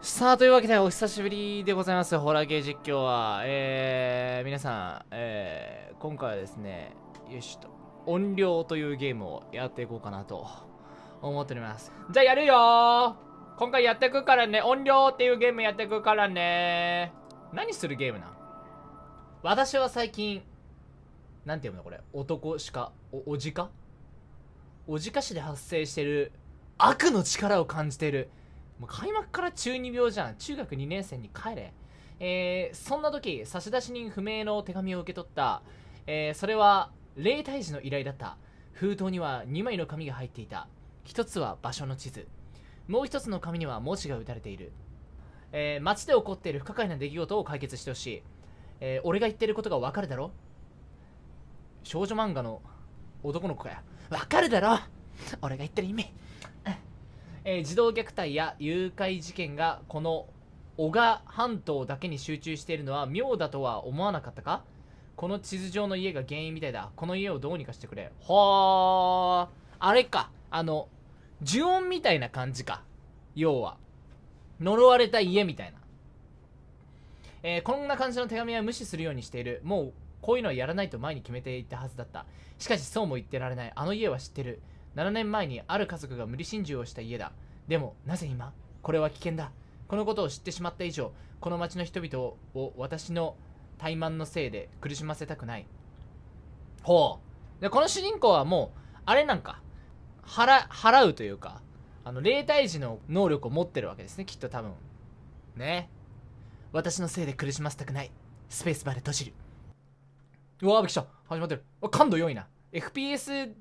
さあ、というわけでお久しぶりでございます。ホラーゲー実況は。えー、皆さん、えー、今回はですね、よしと、音量というゲームをやっていこうかなと思っております。じゃあやるよ今回やってくからね、音量っていうゲームやってくからね何するゲームなん私は最近、なんて読むのこれ、男しお、おじかおじかしで発生してる悪の力を感じてるもう開幕から中二病じゃん。中学2年生に帰れ。えー、そんな時、差出人不明の手紙を受け取った。えー、それは、霊退治の依頼だった。封筒には2枚の紙が入っていた。1つは場所の地図。もう1つの紙には文字が打たれている。えー、街で起こっている不可解な出来事を解決してほしい。えー、俺が言ってることがわかるだろ少女漫画の男の子や。わかるだろ俺が言ってる意味。えー、児童虐待や誘拐事件がこの男鹿半島だけに集中しているのは妙だとは思わなかったかこの地図上の家が原因みたいだこの家をどうにかしてくれはああれかあの呪音みたいな感じか要は呪われた家みたいな、えー、こんな感じの手紙は無視するようにしているもうこういうのはやらないと前に決めていたはずだったしかしそうも言ってられないあの家は知ってる7年前にある家族が無理心中をした家だでもなぜ今これは危険だこのことを知ってしまった以上この町の人々を私の怠慢のせいで苦しませたくないほうでこの主人公はもうあれなんか払払うというかあの霊体児の能力を持ってるわけですねきっと多分ね私のせいで苦しませたくないスペースバーで閉じるうわーびきた始まってる感度良いな FPS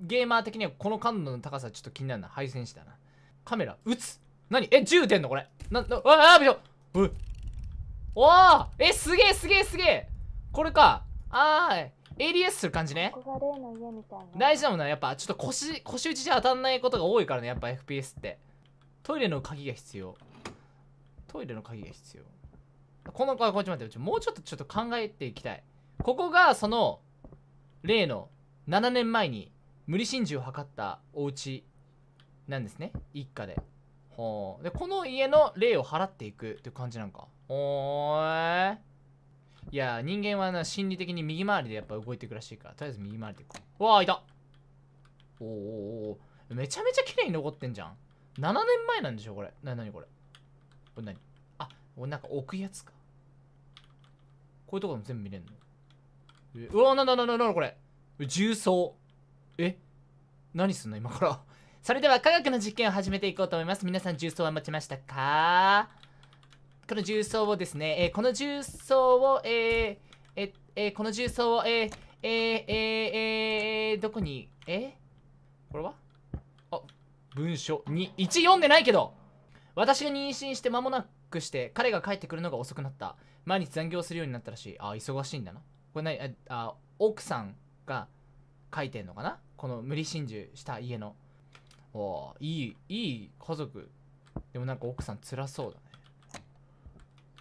ゲーマー的にはこの感度の高さちょっと気になるな。配線したな。カメラ、撃つ何え、銃出んのこれ。な、な、あ、あ、びしょ。うおおえ、すげえすげえすげえこれか。あー、ADS する感じね。大事だもんはやっぱちょっと腰、腰打ちじゃ当たんないことが多いからね。やっぱ FPS って。トイレの鍵が必要。トイレの鍵が必要。この子はこっち待って、もうちょっとちょっと考えていきたい。ここがその、例の7年前に無理心中を図ったお家なんですね一家でほうでこの家の霊を払っていくって感じなんかほーいや人間はな心理的に右回りでやっぱ動いていくらしいからとりあえず右回りでいくうわあいたおーおーおめちゃめちゃ綺麗に残ってんじゃん7年前なんでしょこれな何これこれ何あこれなんか置くやつかこういうところも全部見れんのうわなんだなんだなんだこれ重曹え何すんの今からそれでは科学の実験を始めていこうと思います皆さん重曹は持ちましたかこの重曹をですね、えー、この重曹を、えーえーえー、この重曹を、えーえー、えー、えー、どこにえー、これはあ文書に1読んでないけど私が妊娠して間もなくして彼が帰ってくるのが遅くなった毎日残業するようになったらしいあ忙しいんだなこれ何あ奥さんが書いてんのかなこの無理心中した家のおいいいい家族でもなんか奥さん辛そうだね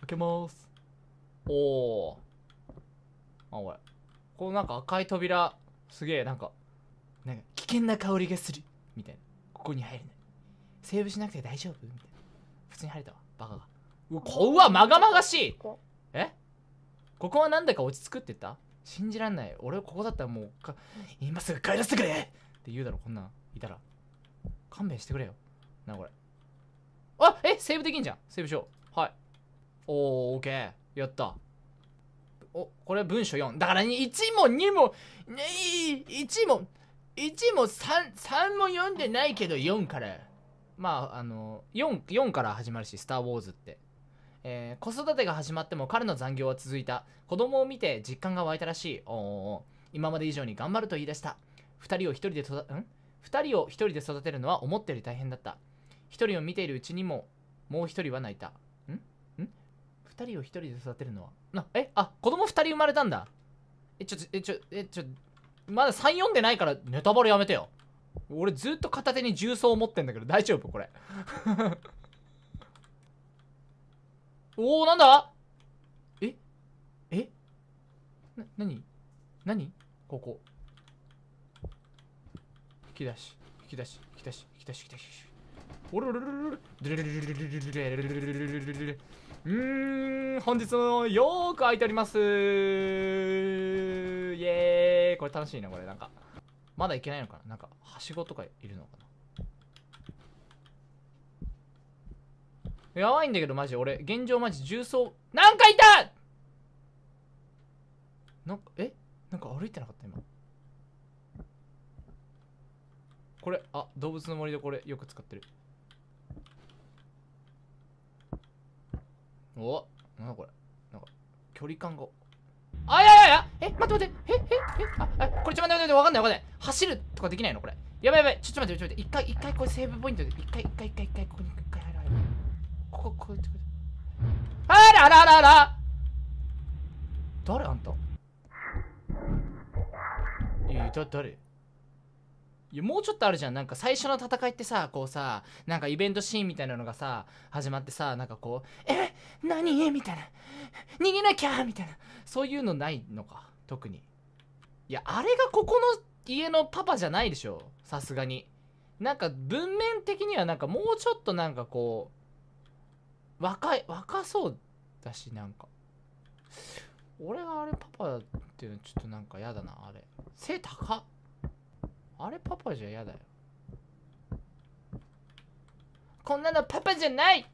開けますおおあおいこのなんか赤い扉すげえなんかなんか危険な香りがするみたいなここに入れないセーブしなくて大丈夫みたいな普通に入れたわバカがうわまがまがしいえここはなんだか落ち着くって言った信じらんない俺ここだったらもう今すぐ帰らせてくれって言うだろこんなんいたら勘弁してくれよなこれあえセーブできんじゃんセーブしようはいおーオッケーやったおこれ文章4だから1も2もね、1も1も 3, 三も読んでないけど4からまああの 4, 4から始まるし「スター・ウォーズ」ってえー、子育てが始まっても彼の残業は続いた子供を見て実感が湧いたらしいお今まで以上に頑張ると言い出した2人を1人で育ん2人を1人で育てるのは思ったより大変だった1人を見ているうちにももう1人は泣いたんん ?2 人を1人で育てるのはなえあ子供2人生まれたんだえちょえちょえちょまだ3読んでないからネタバレやめてよ俺ずっと片手に重曹を持ってんだけど大丈夫これおおなんだええな、なになにここ。引き出し、引き出し、引き出し、引き出し、引き出し。おるるるるるるるるるるるるるうん、本日もよく開いておりますイエーイこれ楽しいな、これなんか。まだいけないのかななんか、はしごとかいるのかなやばいんだけど、マジ。俺、現状マジ重曹。なんかいたなんか、えなんか歩いてなかった、今。これ、あ、動物の森でこれよく使ってる。おなんだこれ。なんか、距離感が。あ、いやいやいやえ、待って待って。え、え、え、あ、あこれちょっと待って待って、わかんないわかんない。走るとかできないのこれ。やばいやばい。ちょっと待って、ちょっと待って。一回、一回これセーブポイントで。一回、一回、一回、一回、ここに一回。ここ、こうやってくれ。あらららら誰あんたいや、だ、誰いや、もうちょっとあるじゃん。なんか最初の戦いってさ、こうさ、なんかイベントシーンみたいなのがさ、始まってさ、なんかこう、え何みたいな。逃げなきゃみたいな。そういうのないのか。特に。いや、あれがここの家のパパじゃないでしょ。さすがに。なんか文面的にはなんかもうちょっとなんかこう、若い若そうだしなんか俺があれパパだっていうのちょっとなんかやだなあれ背高っあれパパじゃ嫌だよこんなのパパじゃない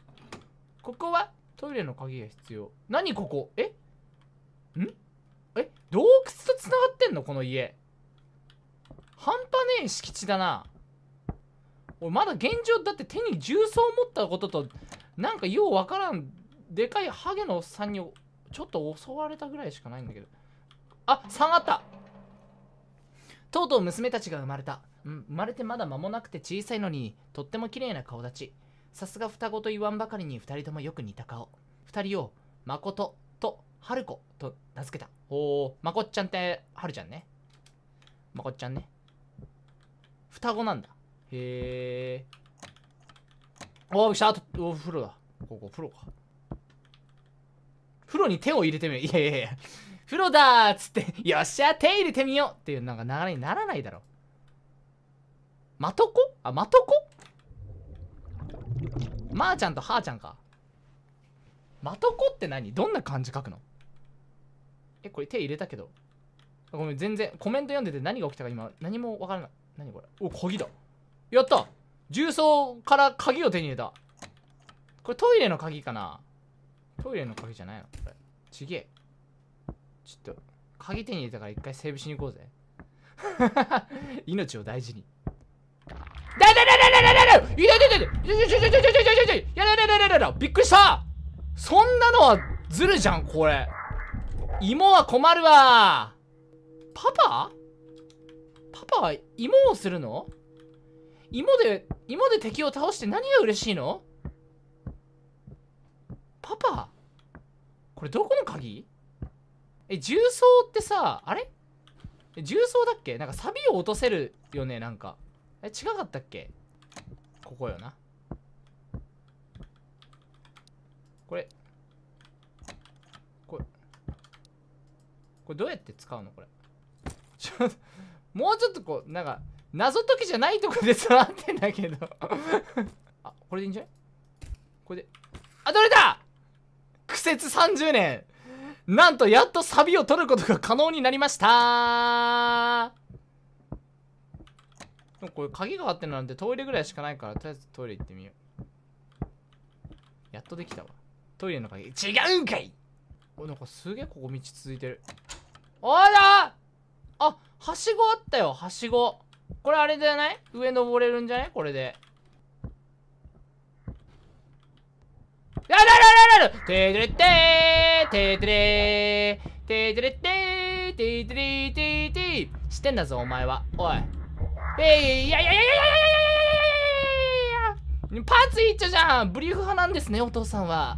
ここはトイレの鍵が必要何ここえんえ洞窟とつながってんのこの家半端ねえ敷地だな俺まだ現状だって手に重曹を持ったこととなんかようわからんでかいハゲのおっさんにちょっと襲われたぐらいしかないんだけどあ下がったとうとう娘たちが生まれた、生まれてまだ間もなくて小さいのにとっても綺麗な顔立ちさすが双子と言わんばかりに2人ともよく似た顔2人をこと春子と名付けたおおまこっちゃんってるちゃんねまこっちゃんね双子なんだへえおシャートお風呂だここ風呂か風呂に手を入れてみよういやいやいや風呂だっつってよっしゃ手入れてみようっていうなんか流れにならないだろまとこあまとこまー、あ、ちゃんとはーちゃんかまとこって何どんな漢字書くのえこれ手入れたけどごめん全然コメント読んでて何が起きたか今何もわからない何これお鍵だやった重曹から鍵を手に入れた。これトイレの鍵かなトイレの鍵じゃないのこれ。ちげえ。ちょっと、鍵手に入れたから一回セーブしに行こうぜ。命を大事に。だだだだだだだだいだだだだだだだだだびっくりしたそんなのはずるじゃん、これ。芋は困るわ。パパパパは芋をするの芋で、芋で敵を倒して何が嬉しいのパパこれどこの鍵え、重曹ってさ、あれ重曹だっけなんかサビを落とせるよね、なんか。え、違かったっけここよな。これ。これ。これどうやって使うのこれ。ちょっと、もうちょっとこう、なんか、謎解きじゃないとこで座ってんだけどあ、これでいいんじゃないこれで。あ、取れた苦節30年。なんとやっとサビを取ることが可能になりましたでもこれ鍵があってなんてトイレぐらいしかないから、とりあえずトイレ行ってみよう。やっとできたわ。トイレの鍵、違うんかいお、なんかすげえここ道続いてる。おらあはしごあったよ、はしご。これあれじゃない上登れるんじゃないこれで。あらららららてーてレテーてーテれーテーテれっーテーーテーーしてんだぞお前は。おい。えいやいやいやいやいやいやいやいやいやいやパーツいっちゃじゃんブリーフ派なんですね、お父さんは。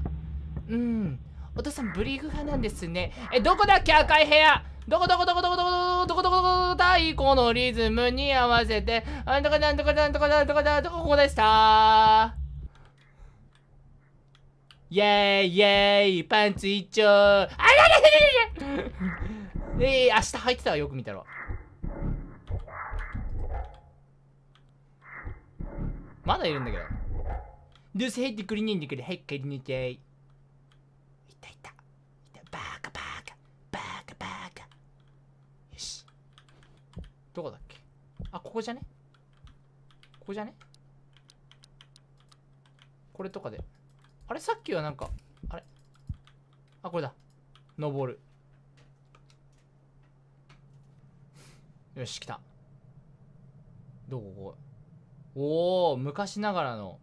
うん。お父さんブリーフ派なんですね。え、どこだっけ赤い部屋どこどこどこどこどこどこどこどこ太鼓のリズムに合わせて、あんとかなんとかなんとかなんとかなんとかここでした。イェーイイェーイパンツ一丁あらららららえー、明日入ってたわ、よく見たら。まだいるんだけど。どうせ入ってくれねえんだけど、早く帰りなさい。いたいた。いたバーカバーカ。バーカバーカ。どこだっけあ、ここじゃねここじゃねこれとかで。あれさっきはなんか、あれあ、これだ。登る。よし、来た。どこここおお昔ながらの。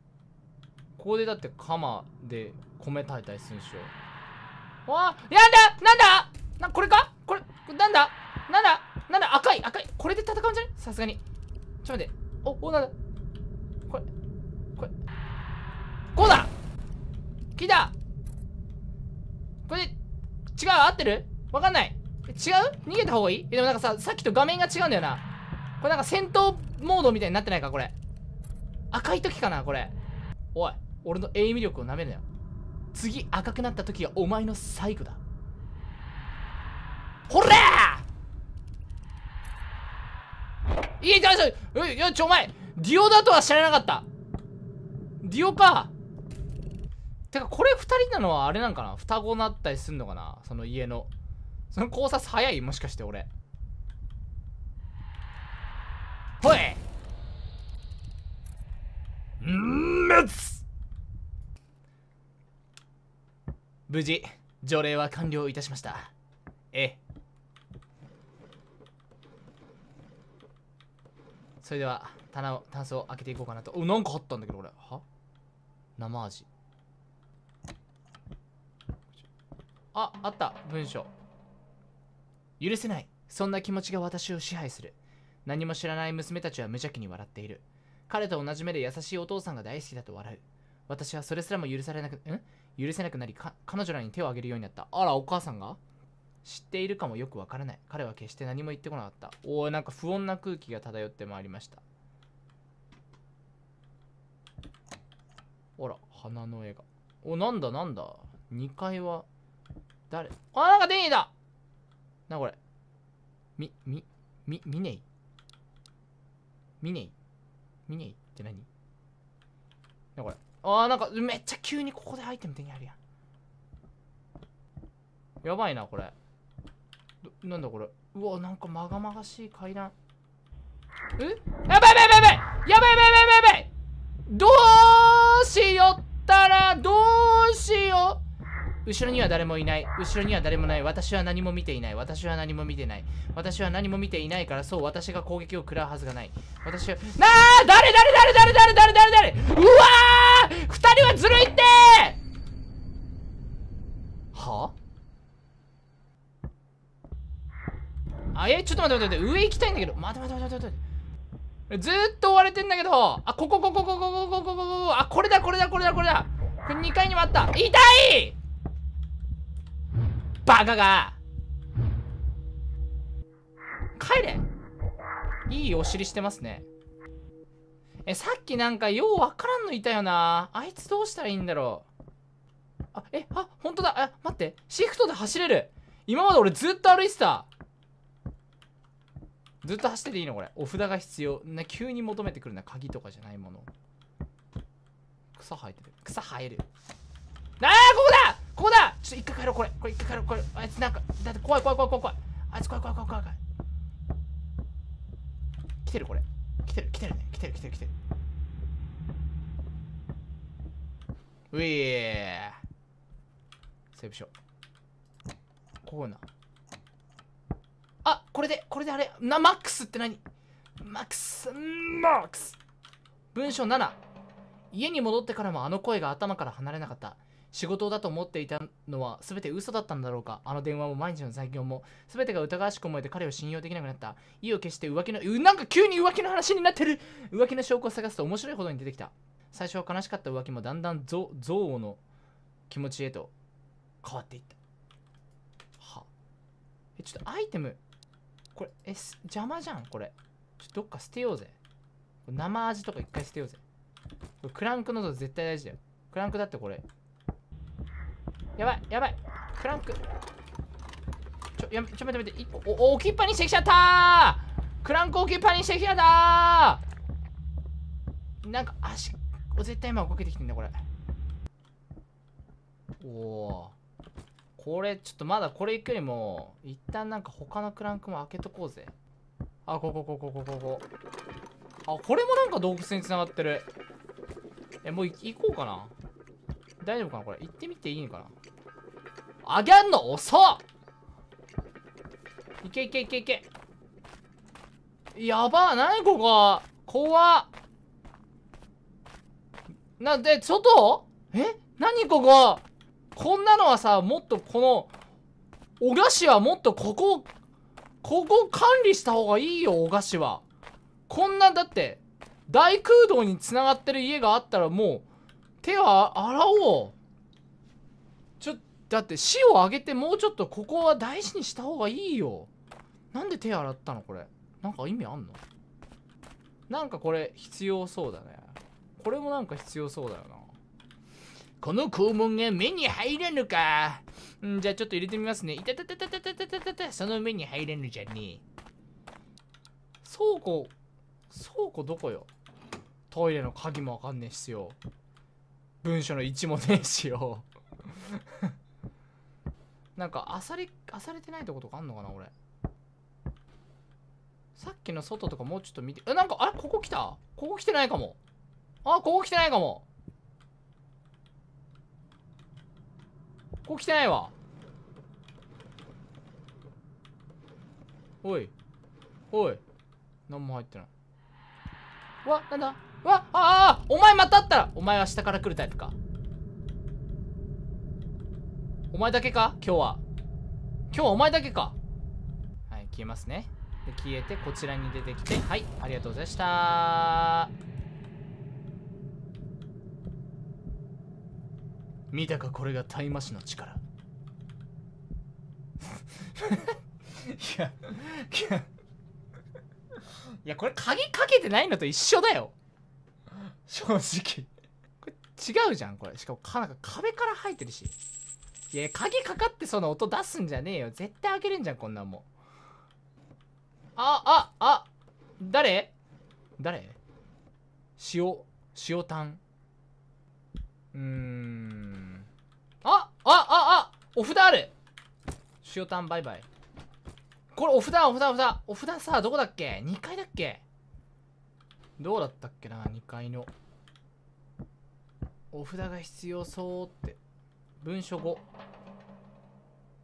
ここでだって釜で米炊いたりするんでしょ。わあやだなんだな、これかこれ、なんだなんだなんだ赤い赤いこれで戦うんじゃねさすがにちょ待っておおなんだこれこれこうだ来たこれ違う合ってるわかんない違う逃げた方がいいでもなんかささっきと画面が違うんだよなこれなんか戦闘モードみたいになってないかこれ赤い時かなこれおい俺のエイミ力をなめるなよ次赤くなった時がお前の最後だほれ？いや、大丈夫よ、ちょ、お前ディオだとは知らなかったディオかてか、これ二人なのはあれなんかな双子なったりすんのかなその家の。その考察早いもしかして俺。ほいんめつ無事、除霊は完了いたしました。ええ。それでは棚をタンスを開けていこうかなとおなんかあったんだけど俺は生味ああった文章許せないそんな気持ちが私を支配する何も知らない娘たちは無邪気に笑っている彼と同じ目で優しいお父さんが大好きだと笑う私はそれすらも許されなくん許せなくなり彼女らに手を挙げるようになったあらお母さんが知っているかもよくわからない彼は決して何も言ってこなかったおおなんか不穏な空気が漂ってまいりましたほら花の絵がおなんだなんだ2階は誰あなんか手にだなこれみみみミネイミネイミネイって何なこれあーなんかめっちゃ急にここでアイテム手にあるやんやばいなこれなんだこれうわなんかまがまがしい階段えやばいやばいやばいやばいやばいやばいやばいやばいどうしよったらどうしよう後ろには誰もいない後ろには誰もない私は何も見ていない私は何も見てない私は何も見ていないからそう私が攻撃を食らうはずがない私はなあ誰誰誰誰誰誰誰誰うわー二人はずるいってえちょっと待って待って待って、上行きたいんだけど。待って待って待って待って。ずーっと追われてんだけど。あ、こここここここここここあ、これだこれだこれだこれだ。これ2階にもあった。痛いバカが帰れいいお尻してますね。え、さっきなんかようわからんのいたよな。あいつどうしたらいいんだろう。あ、え、あ、ほんとだ。あ、待って。シフトで走れる。今まで俺ずっと歩いてた。ずっと走ってていいのこれお札が必要な急に求めてくるな鍵とかじゃないもの草生えてる草生えるああここだここだちょっと一回帰ろうこれこれ一回帰ろうこれあいつなんかだって怖い怖い怖い怖い怖いあいつ怖い怖い怖い怖い怖い来てるこれ来てる来てるね来てる来てる来てるうえーセーブしようこうなこれで、これであれ、な、マックスって何マックス、マックス。文章7。家に戻ってからもあの声が頭から離れなかった。仕事だと思っていたのは全て嘘だったんだろうかあの電話も毎日の在業も全てが疑わしく思えて彼を信用できなくなった意を決して浮気のうなんか急に浮気の話になってる浮気の証拠を探すと面白いほどに出てきた最初は悲しかった浮気もだんだん憎悪の気持ちへと変わっていったはえちょっとアイテムこれ、え、邪魔じゃん、これ。ちょ、どっか捨てようぜ。生味とか一回捨てようぜ。これクランクの音絶対大事だよ。クランクだってこれ。やばい、やばい。クランク。ちょ、やめ、ちょ、待って待って。お、お、置きっぱにしてきちゃったクランク置きっぱにしてきちゃったなんか足、絶対今動けてきてんだ、これ。おお。これちょっとまだこれ行くよりも一旦なんか他のクランクも開けとこうぜあここここここここあこれもなんか洞窟につながってるえもう行こうかな大丈夫かなこれ行ってみていいのかなあげんの遅っいけいけいけいけやばなにここ怖なんで外え何こここんなのはさもっとこのお菓子はもっとここここ管理した方がいいよお菓子はこんなだって大空洞につながってる家があったらもう手は洗おうちょだって死をあげてもうちょっとここは大事にした方がいいよなんで手洗ったのこれなんか意味あんのなんかこれ必要そうだねこれもなんか必要そうだよなこの肛門が目に入らぬか。んじゃあちょっと入れてみますね。いたたたたたたたたたた。その目に入れぬじゃねえ。倉庫、倉庫どこよトイレの鍵もわかんねえしよ。文書の位置もねえしよ。なんか、あさり、あされてないってことかあんのかな俺。さっきの外とかもうちょっと見て。え、なんか、あれここ来たここ来てないかも。あ、ここ来てないかも。ここ来てないわおいおい何も入ってないわなんだわああお前またあったらお前は下から来るタイプかお前だけか今日は今日はお前だけかはい消えますねで消えてこちらに出てきてはいありがとうございました見たかこれが大麻師の力いやいやいやこれ鍵かけてないのと一緒だよ正直これ違うじゃんこれしかもかなんか壁から入ってるしいや鍵かかってその音出すんじゃねえよ絶対開けるんじゃんこんなんもんあああ誰誰塩塩タンうーんああああお札ある塩タンバイバイ。これお札お札お札。お札さ、どこだっけ ?2 階だっけどうだったっけな ?2 階の。お札が必要そうって。文書5。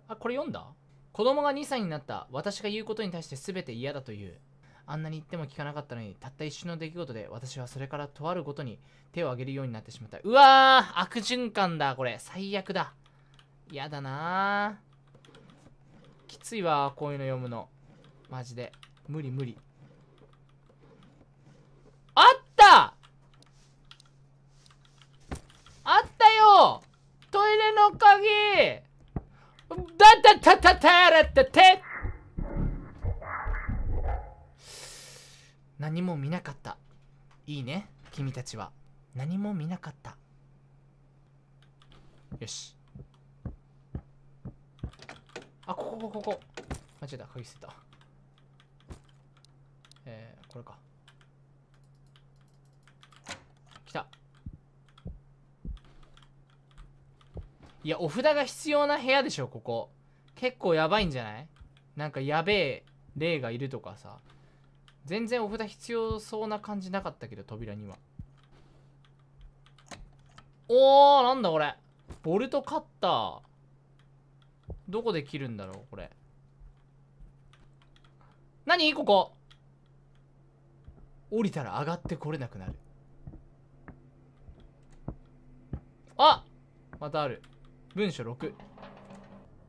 あ、これ読んだ子供が2歳になった。私が言うことに対して全て嫌だという。あんなに言っても聞かなかったのに、たった一瞬の出来事で私はそれからとあるごとに手を挙げるようになってしまった。うわー悪循環だ、これ。最悪だ。嫌だなきついわ、こういうの読むの。マジで。無理無理。あったあったよトイレの鍵だったたたたらたて何も見なかったいいね君たちは何も見なかったよしあここここここ間違えた鍵捨てたえー、これか来たいやお札が必要な部屋でしょここ結構やばいんじゃないなんかやべえ霊がいるとかさ全然お札必要そうな感じなかったけど扉にはおーなんだこれボルトカッターどこで切るんだろうこれ何ここ降りたら上がってこれなくなるあまたある文書6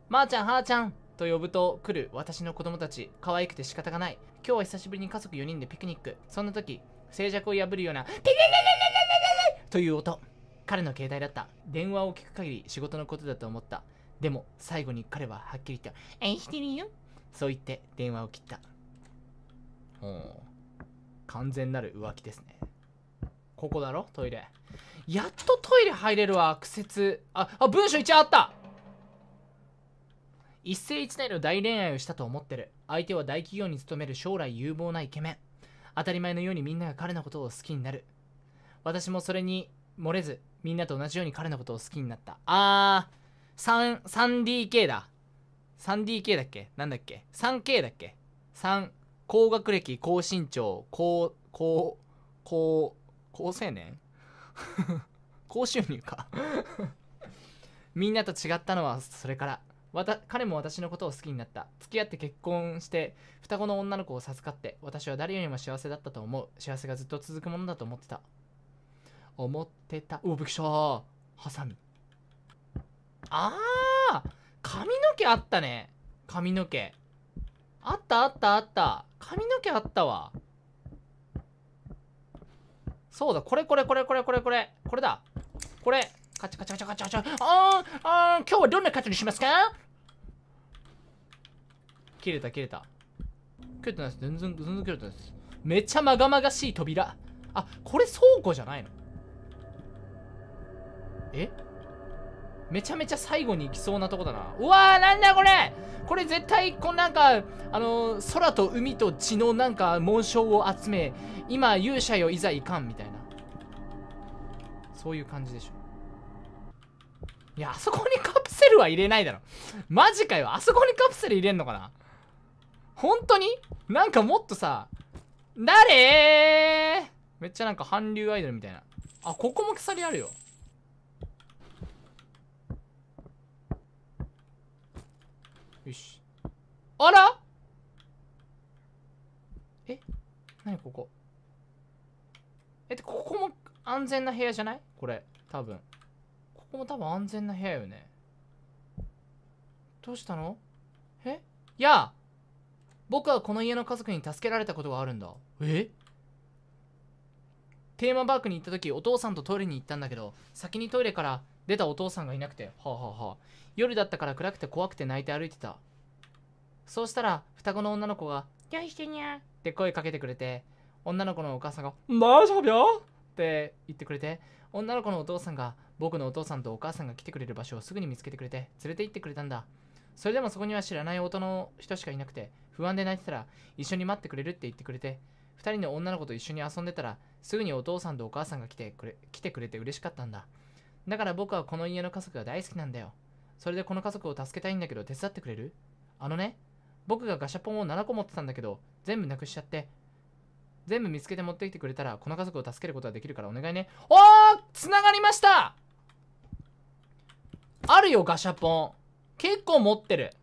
まー、あ、ちゃんはーちゃんと呼ぶと来る私の子供たち可愛くて仕方がない今日は久しぶりに家族4人でピクニック。そんな時、静寂を破るような、ピリリリリリリリという音。彼の携帯だった。電話を聞く限り仕事のことだと思った。でも、最後に彼ははっきり言った。愛してるよ。そう言って電話を切った。ほう。完全なる浮気ですね。ここだろトイレ。やっとトイレ入れるわ。苦節。あ、あ、文章応あった一世一代の大恋愛をしたと思ってる。相手は大企業に勤める将来有望なイケメン当たり前のようにみんなが彼のことを好きになる私もそれに漏れずみんなと同じように彼のことを好きになったあー 3DK だ 3DK だっけなんだっけ ?3K だっけ ?3 高学歴高身長高高高高青年 高収入か みんなと違ったのはそれからわた彼も私のことを好きになった。付き合って結婚して、双子の女の子を授かって、私は誰よりも幸せだったと思う。幸せがずっと続くものだと思ってた。思ってた。お、びくりした。ハサミ。あー髪の毛あったね。髪の毛。あったあったあった。髪の毛あったわ。そうだ、これこれこれこれこれこれ。これだ。これ。カチャカチャカチャカチャああ今日はどんなカツにしますか切れた切れた切れてないです全然全然切れてないですめちゃまがまがしい扉あこれ倉庫じゃないのえめちゃめちゃ最後に行きそうなとこだなうわーなんだこれこれ絶対こうなんかあのー、空と海と血のなんか紋章を集め今勇者よいざいかんみたいなそういう感じでしょいや、あそこにカプセルは入れないだろ。マジかよ。あそこにカプセル入れんのかな本当になんかもっとさ、誰めっちゃなんか韓流アイドルみたいな。あ、ここも鎖あるよ。よし。あらえ何ここえ、ここも安全な部屋じゃないこれ、多分。こも多分安全な部屋よね。どうしたのえやあ僕はこの家の家族に助けられたことがあるんだ。えテーマパークに行った時、お父さんとトイレに行ったんだけど、先にトイレから出たお父さんがいなくて、はあ、はあはあ、夜だったから暗くて怖くて泣いて歩いてた。そうしたら、双子の女の子が、どうしてにゃって声かけてくれて、女の子のお母さんが、大丈夫よって言ってくれて、女の子のお父さんが僕のお父さんとお母さんが来てくれる場所をすぐに見つけてくれて、連れて行ってくれたんだ。それでもそこには知らない音の人しかいなくて、不安で泣いてたら、一緒に待ってくれるって言ってくれて、2人の女の子と一緒に遊んでたら、すぐにお父さんとお母さんが来てくれ来てくれて嬉しかったんだ。だから僕はこの家の家族が大好きなんだよ。それでこの家族を助けたいんだけど手伝ってくれるあのね、僕がガシャポンを7個持ってたんだけど、全部なくしちゃって、全部見つけて持ってきてくれたら、この家族を助けることができるからお願いね。おーつながりましたあるよ、ガシャポン。結構持ってる。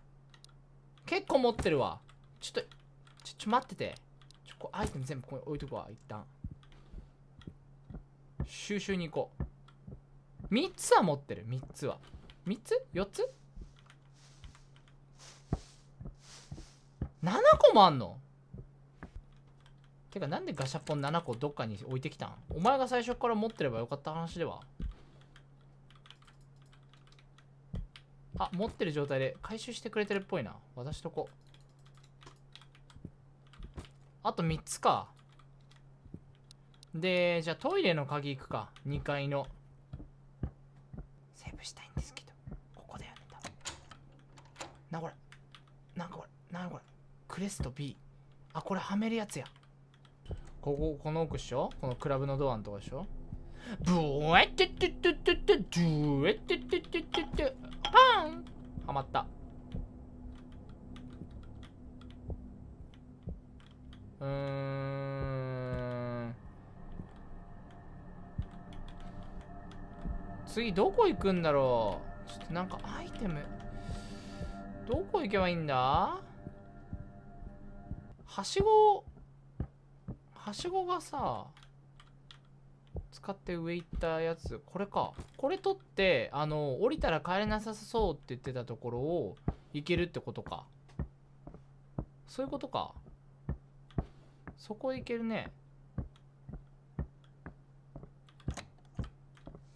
結構持ってるわ。ちょっと、ちょ、っと待ってて。ちょ、アイテム全部ここに置いとくわ、一旦。収集に行こう。3つは持ってる、3つは。3つ ?4 つ ?7 個もあんのてかなんでガシャポン7個どっかに置いてきたんお前が最初から持ってればよかった話ではあ持ってる状態で回収してくれてるっぽいな渡しとこあと3つかでじゃあトイレの鍵行くか2階のセーブしたいんですけどここでやめたなこれなんかこれなんこれクレスト B あこれはめるやつやここ、この奥っしょこのクラブのドアのとこっしょブーエッテッテッテッテッテッドッテッテッテッテッテパンはまった。うーん。次どこ行くんだろうちょっとなんかアイテム。どこ行けばいいんだはしごはしごがさ使って上行ったやつこれかこれ取ってあの降りたら帰れなさそうって言ってたところを行けるってことかそういうことかそこ行けるね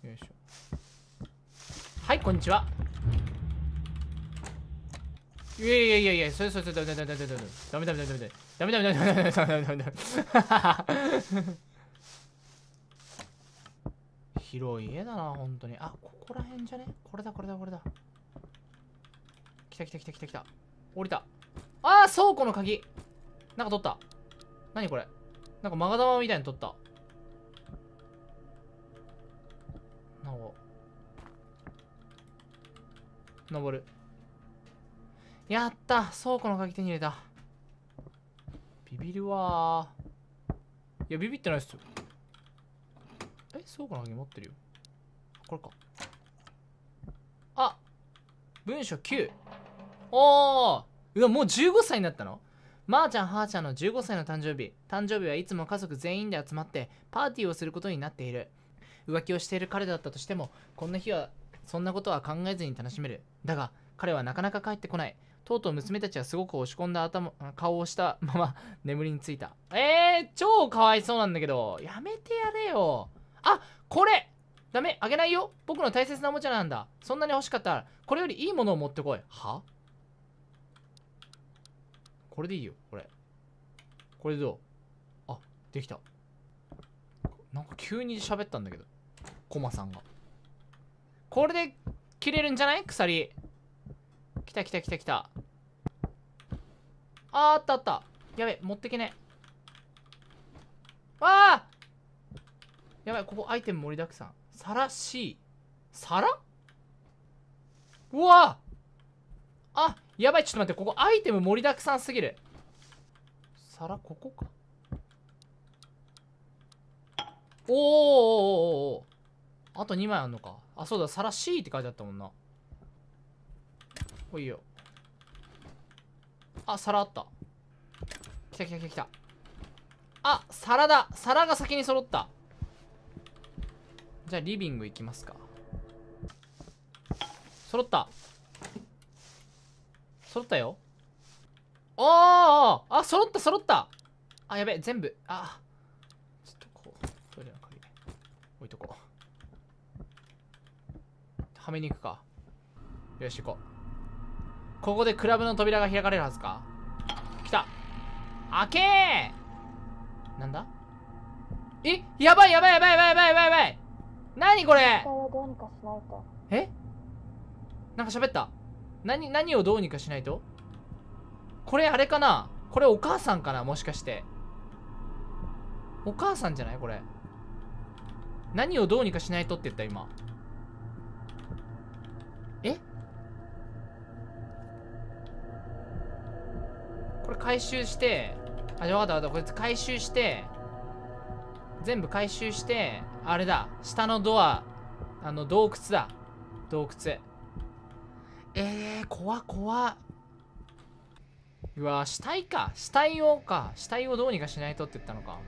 よいしょはいこんにちはいやいやいやいやそれそれそれダメダメダメダメダメダメダメダメダメダメダメダメダメダメダメダメ広い家だな本当にあここら辺じゃねこれだこれだこれだ来た来た来た来た来た来た。降りたああ、倉庫の鍵なんか取った何これなんかマガ玉みたいに取ったなん登るやった倉庫の鍵手に入れたビビるわいや、ビビってないっすよ。え、そうかな鍵持ってるよ。これか。あ文書9。おーうわ、もう15歳になったのまー、あ、ちゃん、はーちゃんの15歳の誕生日。誕生日はいつも家族全員で集まってパーティーをすることになっている。浮気をしている彼だったとしても、こんな日はそんなことは考えずに楽しめる。だが、彼はなかなか帰ってこない。とうとう娘たちはすごく押し込んだ頭 顔をしたまま 眠りについたえー、超かわいそうなんだけどやめてやれよあこれダメあげないよ僕の大切なおもちゃなんだそんなに欲しかったらこれよりいいものを持ってこいはこれでいいよこれこれでどうあできたなんか急に喋ったんだけどコマさんがこれで切れるんじゃない鎖来た来た来た来た。あーあったあった。やべ、持ってけね。ああやばい、ここアイテム盛りだくさん。皿 C。皿うわあやばい、ちょっと待って、ここアイテム盛りだくさんすぎる。皿、ここかおーおーおーおおあと2枚あんのか。あ、そうだ、皿 C って書いてあったもんな。ほいよあ皿あった来た来た来た来たあ皿だ皿が先に揃ったじゃあリビング行きますか揃った揃ったよおーあ揃った揃ったあやべ全部あちょっとこうトイレの鍵置いとこうはめに行くかよし行こうここでクラブの扉が開かれるはずか来た開けーなんだえやばいやばいやばいやばいやばいやばいやばい何これえなんか喋った何何をどうにかしないとこれあれかなこれお母さんかなもしかしてお母さんじゃないこれ何をどうにかしないとって言った今これ回収して、あ、わかったわかった。こいつ回収して、全部回収して、あれだ。下のドア、あの、洞窟だ。洞窟。えー、怖怖うわ死体か。死体をか。死体をどうにかしないとって言ったのか。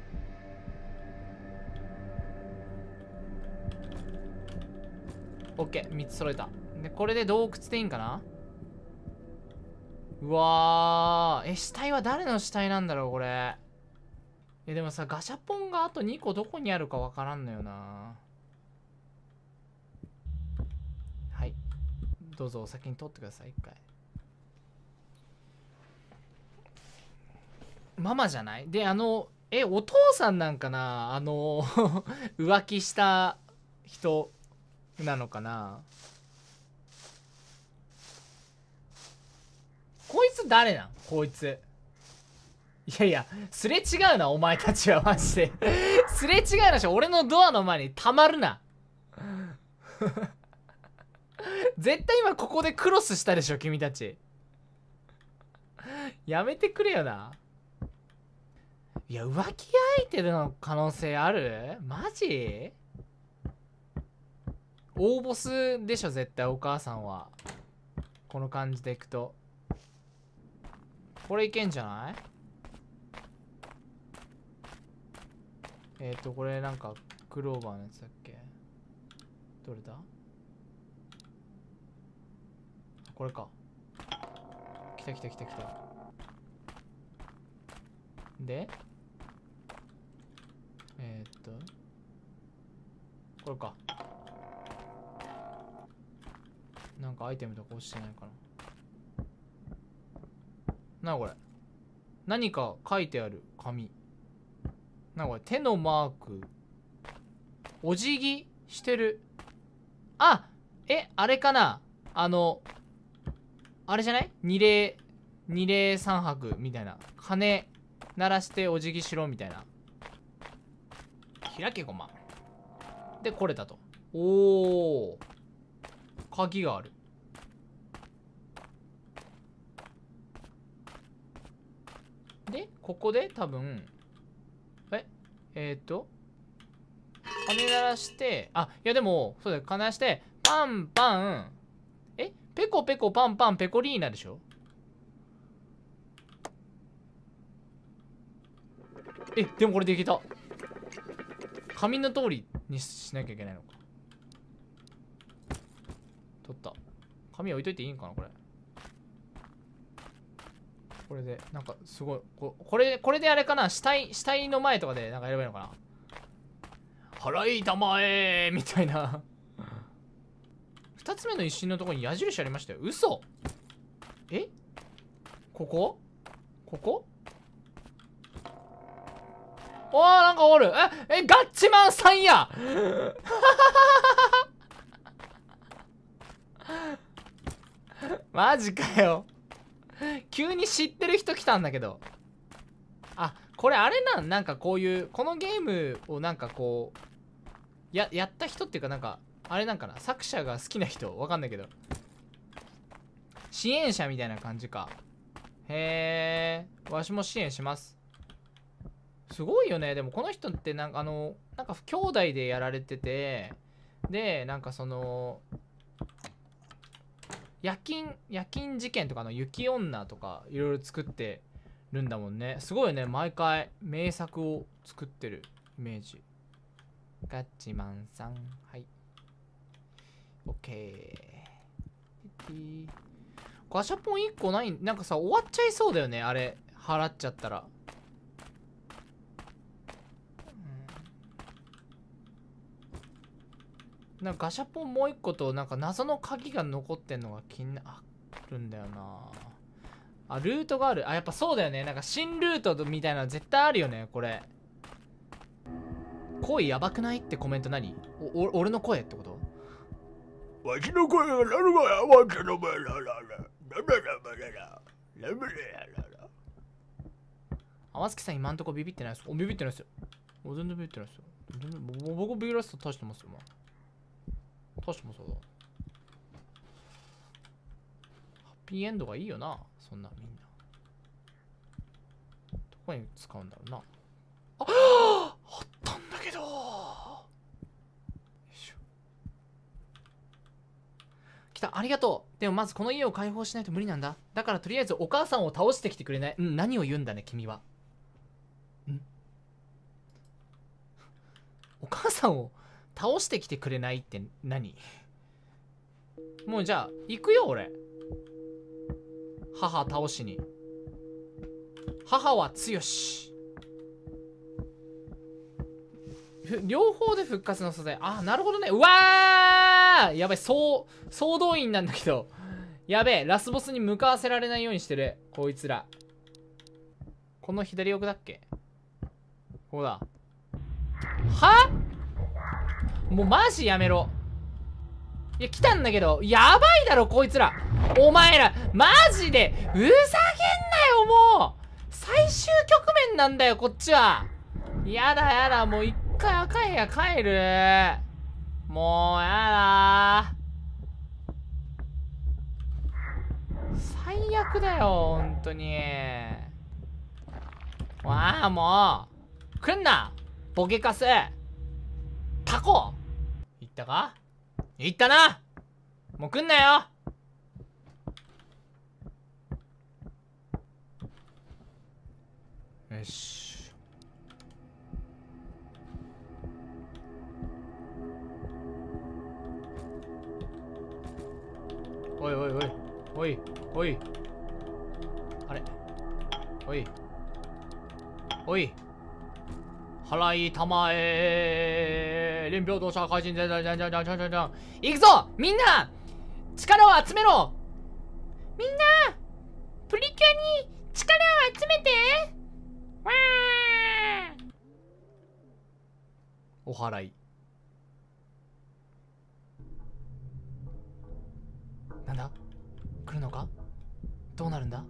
オッケー、3つ揃えた。で、これで洞窟でいいんかなうわー。え、死体は誰の死体なんだろう、これ。え、でもさ、ガシャポンがあと2個どこにあるかわからんのよな。はい。どうぞお先に取ってください、一回。ママじゃないで、あの、え、お父さんなんかなあの、浮気した人なのかなこいつ誰なんこいつ。いやいや、すれ違うな、お前たちは、マジで すれ違うなし、俺のドアの前にたまるな。絶対今ここでクロスしたでしょ、君たち。やめてくれよな。いや、浮気相手の可能性あるマジ大ボスでしょ、絶対お母さんは。この感じでいくと。これいけんじゃないえっ、ー、とこれなんかクローバーのやつだっけどれだこれか来た来た来た来たでえー、っとこれかなんかアイテムとか落ちてないかななこれ何か書いてある紙なこれ手のマークお辞儀してるあえあれかなあのあれじゃない二礼二礼三拍みたいな鐘鳴らしてお辞儀しろみたいな開けごまでこれだとおお鍵があるここで多分、ええー、っと、鐘鳴らして、あ、いやでも、そうだよ、鐘鳴らして、パンパン、えペコペコパンパンペコリーナでしょえ、でもこれできた。紙の通りにしなきゃいけないのか。取った。紙置いといていいんかな、これ。これで、なんかすごい。ここれ、これであれかな死体、死体の前とかでなんかやればいいのかな払いたまえみたいな二つ目の一心のところに矢印ありましたよ。嘘えここここおー、なんかおる。え、え、ガッチマンさんや マジかよ。急に知ってる人来たんだけどあこれあれなんなんかこういうこのゲームをなんかこうややった人っていうかなんかあれなんかな作者が好きな人わかんないけど支援者みたいな感じかへえわしも支援しますすごいよねでもこの人ってなんかあのなんか兄弟でやられててでなんかその夜勤夜勤事件とかの雪女とかいろいろ作ってるんだもんねすごいね毎回名作を作ってるイメージガッチマンさんはい OK ガシャポン1個ないなんかさ終わっちゃいそうだよねあれ払っちゃったらなんかガシャポンもう一個となんか謎の鍵が残ってんのが気になるんだよなあルートがあるあやっぱそうだよねなんか新ルートみたいなの絶対あるよねこれ声やばくないってコメント何お俺の声ってことわしの声がなるがやわしの声ならならならならならならなら天月さん今んとこビビってないですおビビってないですよ全然ビビってないですよ全然僕ビビらせた大してますよ、まあ確かもそうだ。ハッピーエンドがいいよな。そんなみんな。どこに使うんだろうな。ああったんだけどよいしょ。来た、ありがとう。でもまずこの家を解放しないと無理なんだ。だからとりあえずお母さんを倒してきてくれない。うん、何を言うんだね、君は。んお母さんを倒してきてくれないって何もうじゃあ、行くよ、俺。母倒しに。母は強し。両方で復活の素材。あ、なるほどね。うわーやばい、総、総動員なんだけど。やべえ、ラスボスに向かわせられないようにしてる。こいつら。この左奥だっけここだ。はもうマジやめろ。いや、来たんだけど、やばいだろ、こいつら。お前ら、マジで、ふざけんなよ、もう最終局面なんだよ、こっちは。やだやだ、もう一回赤いや帰る。もう、やだ最悪だよ、ほんとに。わあ、もう。来んなボケカスタコ行ったか行ったなもう来んなよよしおいおいおいおいおいあれおいおい払いたまえ連票動作開始じゃじゃじゃじゃじゃじゃじゃじゃ行くぞみんな力を集めろみんなプリキュアに力を集めてわーお祓いなんだ来るのかどうなるんだ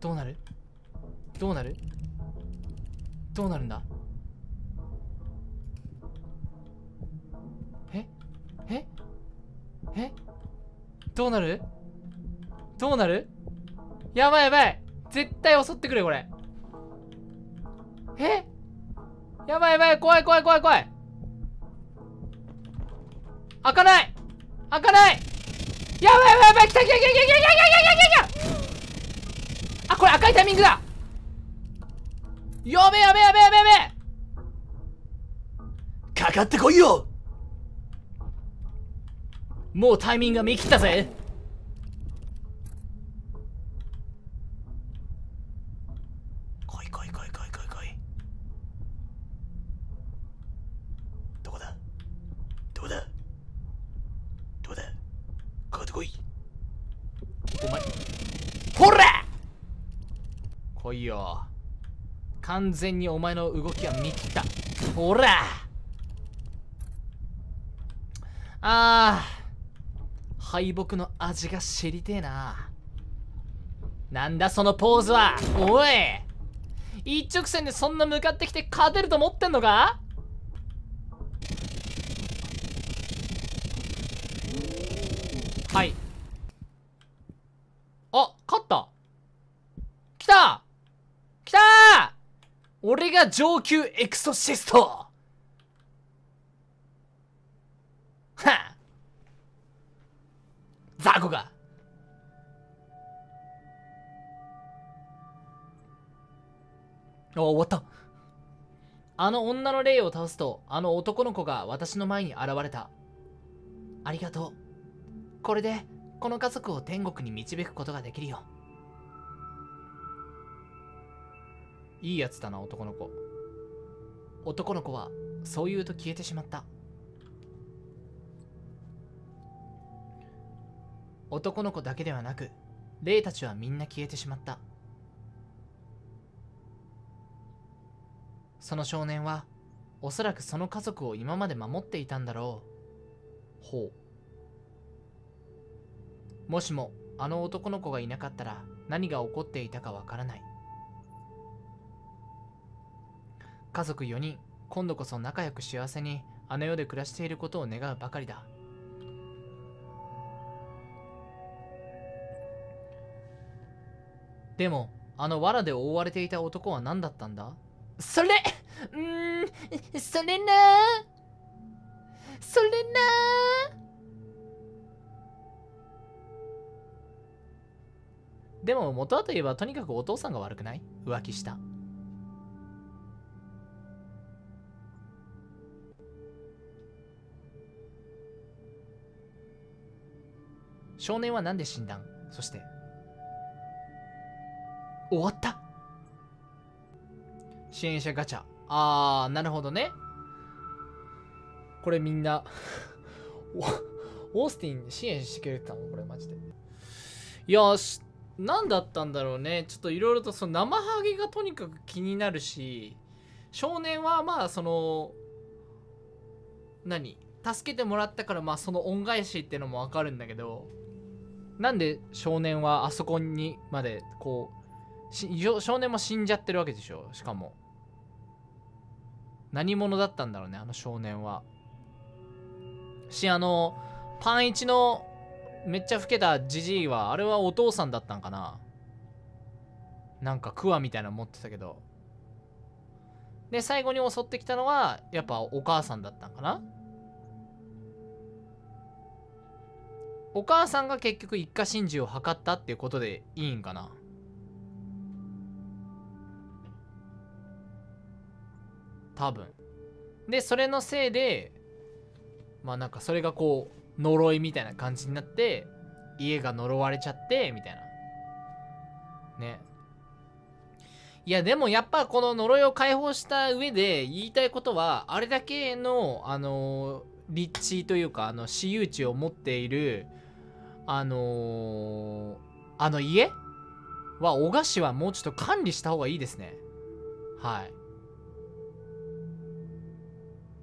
どうなるどうなるどうなるんだえどうなるどうなるやばいやばい絶対襲ってくれこれえやばいやばい怖い怖い怖い怖い開かない開かないやばいやばいやばい来た来た来た来た来た来た来た来たあこれ赤いタイミングだやべやべやべやべやべかかってこいよもうタイミングが見切ったぜどこだどこだどこだお前ほら来いよ完全にお前の動きは見切ったほらああ敗北の味が知りてえななんだそのポーズはおい一直線でそんな向かってきて勝てると思ってんのかはいあ勝った来た来た俺が上級エクソシストあ、終わった。あの女の霊を倒すと、あの男の子が私の前に現れた。ありがとう。これで、この家族を天国に導くことができるよ。いいやつだな、男の子。男の子は、そう言うと消えてしまった。男の子だけではなく、霊たちはみんな消えてしまった。その少年はおそらくその家族を今まで守っていたんだろうほうもしもあの男の子がいなかったら何が起こっていたかわからない家族4人今度こそ仲良く幸せにあの世で暮らしていることを願うばかりだでもあの藁で覆われていた男は何だったんだそれうんそれなそれなでも元はといえばとにかくお父さんが悪くない浮気した少年は何で死んだんそして終わった支援者ガチャ。あー、なるほどね。これみんな オースティン支援してくれてたのこれマジで。いや何だったんだろうね。ちょっといろいろとその生ハゲがとにかく気になるし、少年はまあその、何助けてもらったからまあその恩返しっていうのもわかるんだけど、なんで少年はあそこにまでこう、少年も死んじゃってるわけでしょしかも。何者だったんだろうねあの少年はしあのパン一のめっちゃ老けたじじいはあれはお父さんだったんかななんかクワみたいなの持ってたけどで最後に襲ってきたのはやっぱお母さんだったんかなお母さんが結局一家心中を図ったっていうことでいいんかな多分でそれのせいでまあなんかそれがこう呪いみたいな感じになって家が呪われちゃってみたいなねいやでもやっぱこの呪いを解放した上で言いたいことはあれだけのあの立地というかあの私有地を持っているあのあの家は、小菓子はもうちょっと管理した方がいいですね。はい。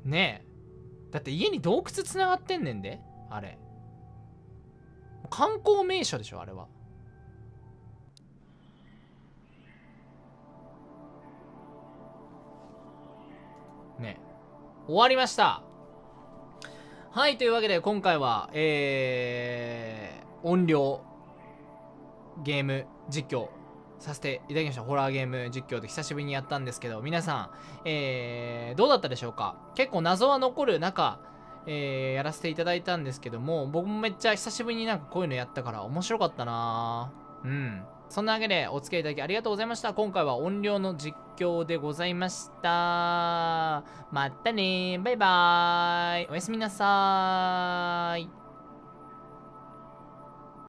ねえだって家に洞窟つながってんねんであれ観光名所でしょあれはね終わりましたはいというわけで今回はえー、音量ゲーム実況させていただきました。ホラーゲーム実況で久しぶりにやったんですけど、皆さん、えー、どうだったでしょうか結構謎は残る中、えー、やらせていただいたんですけども、僕もめっちゃ久しぶりになんかこういうのやったから面白かったなうん。そんなわけでお付き合いいただきありがとうございました。今回は音量の実況でございました。またねバイバーイ。おやすみなさーい。